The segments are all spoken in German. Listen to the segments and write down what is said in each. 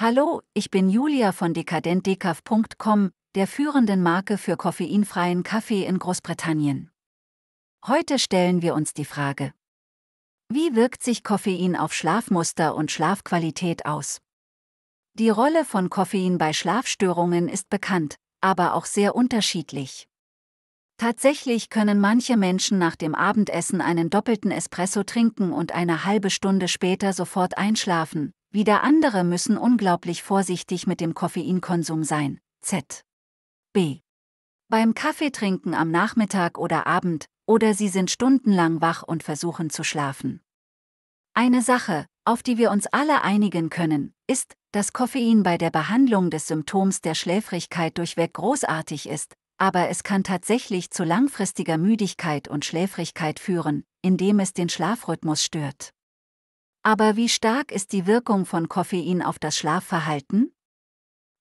Hallo, ich bin Julia von dekadentdecaf.com, der führenden Marke für koffeinfreien Kaffee in Großbritannien. Heute stellen wir uns die Frage, wie wirkt sich Koffein auf Schlafmuster und Schlafqualität aus? Die Rolle von Koffein bei Schlafstörungen ist bekannt, aber auch sehr unterschiedlich. Tatsächlich können manche Menschen nach dem Abendessen einen doppelten Espresso trinken und eine halbe Stunde später sofort einschlafen, wieder andere müssen unglaublich vorsichtig mit dem Koffeinkonsum sein. Z. B. Beim Kaffeetrinken am Nachmittag oder Abend, oder sie sind stundenlang wach und versuchen zu schlafen. Eine Sache, auf die wir uns alle einigen können, ist, dass Koffein bei der Behandlung des Symptoms der Schläfrigkeit durchweg großartig ist, aber es kann tatsächlich zu langfristiger Müdigkeit und Schläfrigkeit führen, indem es den Schlafrhythmus stört. Aber wie stark ist die Wirkung von Koffein auf das Schlafverhalten?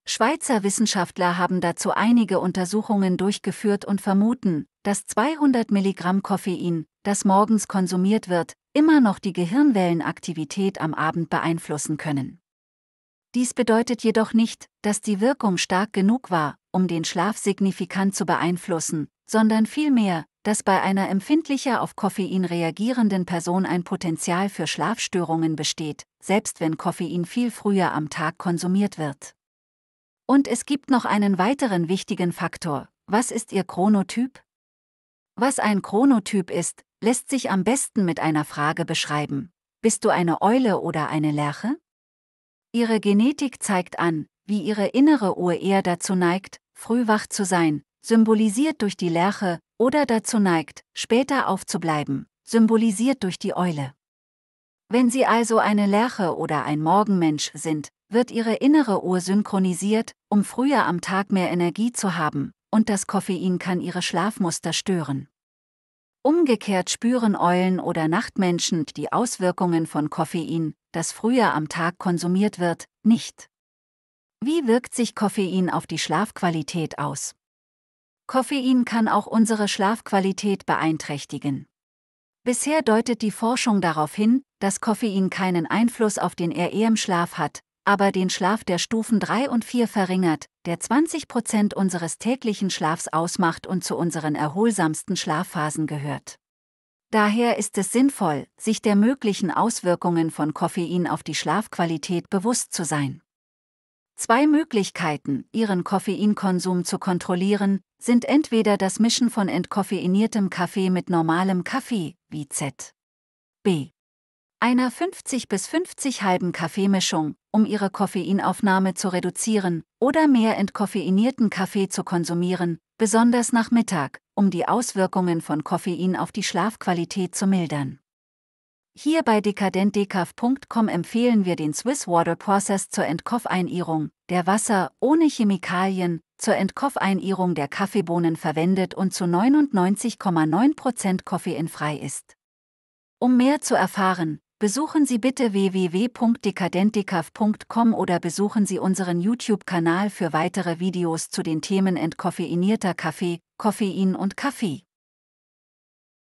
Schweizer Wissenschaftler haben dazu einige Untersuchungen durchgeführt und vermuten, dass 200 Milligramm Koffein, das morgens konsumiert wird, immer noch die Gehirnwellenaktivität am Abend beeinflussen können. Dies bedeutet jedoch nicht, dass die Wirkung stark genug war, um den Schlaf signifikant zu beeinflussen, sondern vielmehr, dass bei einer empfindlicher auf Koffein reagierenden Person ein Potenzial für Schlafstörungen besteht, selbst wenn Koffein viel früher am Tag konsumiert wird. Und es gibt noch einen weiteren wichtigen Faktor. Was ist Ihr Chronotyp? Was ein Chronotyp ist, lässt sich am besten mit einer Frage beschreiben. Bist du eine Eule oder eine Lerche? Ihre Genetik zeigt an, wie ihre innere Uhr eher dazu neigt, früh wach zu sein, symbolisiert durch die Lerche, oder dazu neigt, später aufzubleiben, symbolisiert durch die Eule. Wenn Sie also eine Lerche oder ein Morgenmensch sind, wird Ihre innere Uhr synchronisiert, um früher am Tag mehr Energie zu haben, und das Koffein kann Ihre Schlafmuster stören. Umgekehrt spüren Eulen oder Nachtmenschen die Auswirkungen von Koffein, das früher am Tag konsumiert wird, nicht. Wie wirkt sich Koffein auf die Schlafqualität aus? Koffein kann auch unsere Schlafqualität beeinträchtigen. Bisher deutet die Forschung darauf hin, dass Koffein keinen Einfluss auf den REM-Schlaf hat, aber den Schlaf der Stufen 3 und 4 verringert, der 20 unseres täglichen Schlafs ausmacht und zu unseren erholsamsten Schlafphasen gehört. Daher ist es sinnvoll, sich der möglichen Auswirkungen von Koffein auf die Schlafqualität bewusst zu sein. Zwei Möglichkeiten, Ihren Koffeinkonsum zu kontrollieren, sind entweder das Mischen von entkoffeiniertem Kaffee mit normalem Kaffee, wie Z. B. Einer 50 bis 50 halben Kaffeemischung, um Ihre Koffeinaufnahme zu reduzieren, oder mehr entkoffeinierten Kaffee zu konsumieren, besonders nach Mittag, um die Auswirkungen von Koffein auf die Schlafqualität zu mildern. Hier bei dekadentdecaf.com empfehlen wir den Swiss Water Process zur Entkoffeinierung, der Wasser ohne Chemikalien zur Entkoffeinierung der Kaffeebohnen verwendet und zu 99,9% koffeinfrei ist. Um mehr zu erfahren, besuchen Sie bitte www.dekadentdecaf.com oder besuchen Sie unseren YouTube-Kanal für weitere Videos zu den Themen entkoffeinierter Kaffee, Koffein und Kaffee.